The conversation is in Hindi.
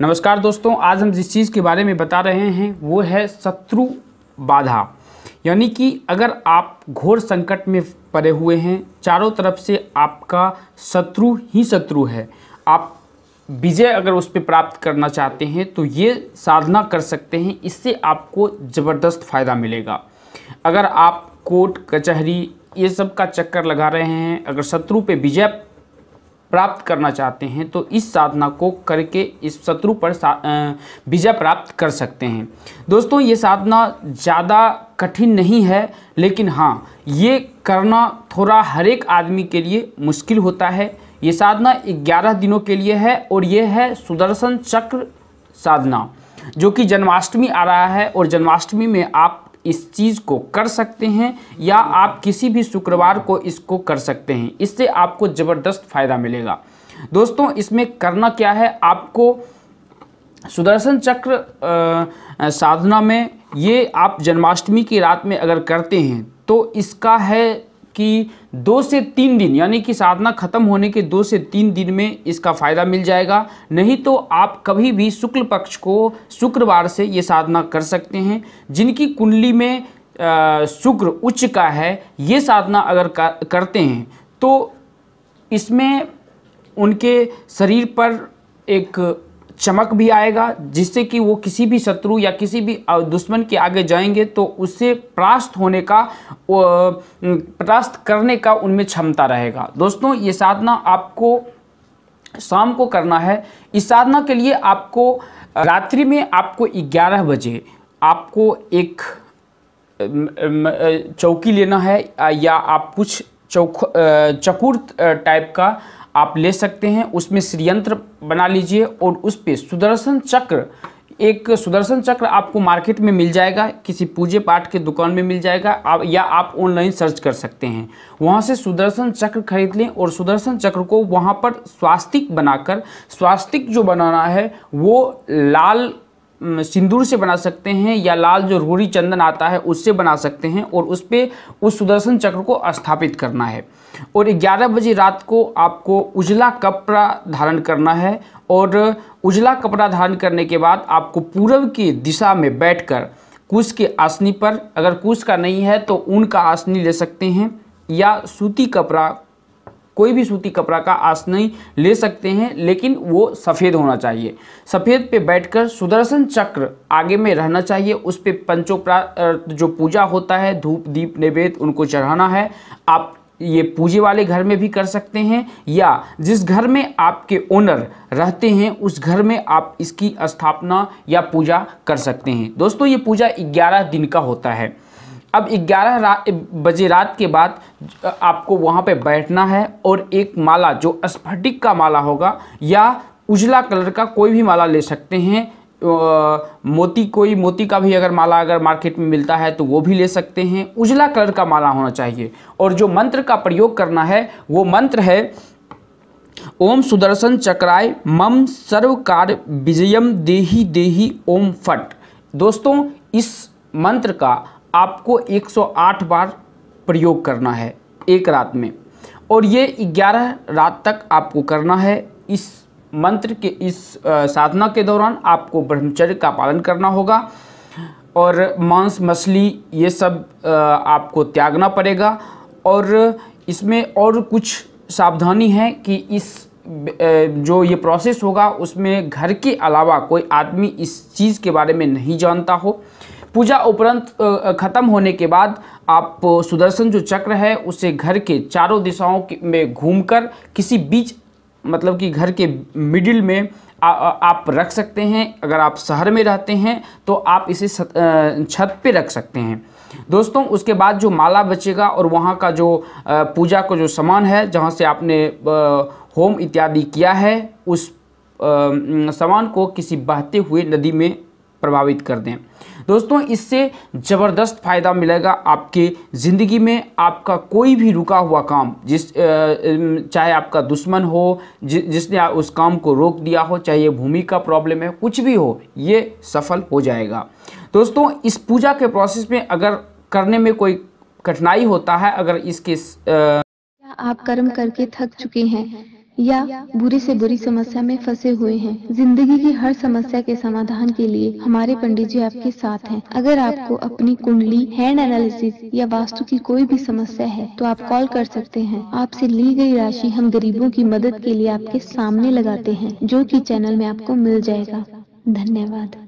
नमस्कार दोस्तों आज हम जिस चीज़ के बारे में बता रहे हैं वो है शत्रु बाधा यानी कि अगर आप घोर संकट में पड़े हुए हैं चारों तरफ से आपका शत्रु ही शत्रु है आप विजय अगर उस पर प्राप्त करना चाहते हैं तो ये साधना कर सकते हैं इससे आपको ज़बरदस्त फ़ायदा मिलेगा अगर आप कोर्ट कचहरी ये सब का चक्कर लगा रहे हैं अगर शत्रु पे विजय प्राप्त करना चाहते हैं तो इस साधना को करके इस शत्रु पर विजय प्राप्त कर सकते हैं दोस्तों ये साधना ज़्यादा कठिन नहीं है लेकिन हाँ ये करना थोड़ा हर एक आदमी के लिए मुश्किल होता है ये साधना 11 दिनों के लिए है और ये है सुदर्शन चक्र साधना जो कि जन्माष्टमी आ रहा है और जन्माष्टमी में आप इस चीज़ को कर सकते हैं या आप किसी भी शुक्रवार को इसको कर सकते हैं इससे आपको ज़बरदस्त फायदा मिलेगा दोस्तों इसमें करना क्या है आपको सुदर्शन चक्र आ, साधना में ये आप जन्माष्टमी की रात में अगर करते हैं तो इसका है कि दो से तीन दिन यानी कि साधना खत्म होने के दो से तीन दिन में इसका फ़ायदा मिल जाएगा नहीं तो आप कभी भी शुक्ल पक्ष को शुक्रवार से ये साधना कर सकते हैं जिनकी कुंडली में शुक्र उच्च का है ये साधना अगर करते हैं तो इसमें उनके शरीर पर एक चमक भी आएगा जिससे कि वो किसी भी शत्रु या किसी भी दुश्मन के आगे जाएंगे तो उससे परास्त होने का परास्त करने का उनमें क्षमता रहेगा दोस्तों ये साधना आपको शाम को करना है इस साधना के लिए आपको रात्रि में आपको 11 बजे आपको एक चौकी लेना है या आप कुछ चौक चकुर टाइप का आप ले सकते हैं उसमें श्रीयंत्र बना लीजिए और उस पर सुदर्शन चक्र एक सुदर्शन चक्र आपको मार्केट में मिल जाएगा किसी पूजे पाठ के दुकान में मिल जाएगा आप या आप ऑनलाइन सर्च कर सकते हैं वहाँ से सुदर्शन चक्र खरीद लें और सुदर्शन चक्र को वहाँ पर स्वास्तिक बनाकर स्वास्तिक जो बनाना है वो लाल सिंदूर से बना सकते हैं या लाल जो रूढ़ी चंदन आता है उससे बना सकते हैं और उस पर उस सुदर्शन चक्र को स्थापित करना है और 11 बजे रात को आपको उजला कपड़ा धारण करना है और उजला कपड़ा धारण करने के बाद आपको पूर्व की दिशा में बैठकर कुश के आसनी पर अगर कुश का नहीं है तो ऊन का आसनी ले सकते हैं या सूती कपड़ा कोई भी सूती कपड़ा का नहीं ले सकते हैं लेकिन वो सफ़ेद होना चाहिए सफ़ेद पे बैठकर सुदर्शन चक्र आगे में रहना चाहिए उस पर पंचोप्रा जो पूजा होता है धूप दीप नैवेद्य उनको चढ़ाना है आप ये पूजे वाले घर में भी कर सकते हैं या जिस घर में आपके ओनर रहते हैं उस घर में आप इसकी स्थापना या पूजा कर सकते हैं दोस्तों ये पूजा 11 दिन का होता है अब 11 रा, बजे रात के बाद आपको वहाँ पे बैठना है और एक माला जो स्फटिक का माला होगा या उजला कलर का कोई भी माला ले सकते हैं मोती कोई मोती का भी अगर माला अगर मार्केट में मिलता है तो वो भी ले सकते हैं उजला कलर का माला होना चाहिए और जो मंत्र का प्रयोग करना है वो मंत्र है ओम सुदर्शन चक्राय मम सर्व कार्य विजयम देही देही ओम फट दोस्तों इस मंत्र का आपको 108 बार प्रयोग करना है एक रात में और ये 11 रात तक आपको करना है इस मंत्र के इस साधना के दौरान आपको ब्रह्मचर्य का पालन करना होगा और मांस मछली ये सब आपको त्यागना पड़ेगा और इसमें और कुछ सावधानी है कि इस जो ये प्रोसेस होगा उसमें घर के अलावा कोई आदमी इस चीज़ के बारे में नहीं जानता हो पूजा उपरांत ख़त्म होने के बाद आप सुदर्शन जो चक्र है उसे घर के चारों दिशाओं में घूमकर किसी बीच मतलब कि घर के मिडिल में आ, आ, आप रख सकते हैं अगर आप शहर में रहते हैं तो आप इसे छत पे रख सकते हैं दोस्तों उसके बाद जो माला बचेगा और वहाँ का जो पूजा का जो सामान है जहाँ से आपने होम इत्यादि किया है उस सामान को किसी बहते हुए नदी में प्रभावित कर दें दोस्तों इससे ज़बरदस्त फ़ायदा मिलेगा आपके ज़िंदगी में आपका कोई भी रुका हुआ काम जिस चाहे आपका दुश्मन हो जि, जिसने उस काम को रोक दिया हो चाहे ये भूमि का प्रॉब्लम है कुछ भी हो ये सफल हो जाएगा दोस्तों इस पूजा के प्रोसेस में अगर करने में कोई कठिनाई होता है अगर इसके आप कर्म करके थक चुके हैं या बुरी से बुरी समस्या में फंसे हुए हैं जिंदगी की हर समस्या के समाधान के लिए हमारे पंडित जी आपके साथ हैं अगर आपको अपनी कुंडली हैंड एनालिसिस या वास्तु की कोई भी समस्या है तो आप कॉल कर सकते हैं आपसे ली गई राशि हम गरीबों की मदद के लिए आपके सामने लगाते हैं जो की चैनल में आपको मिल जाएगा धन्यवाद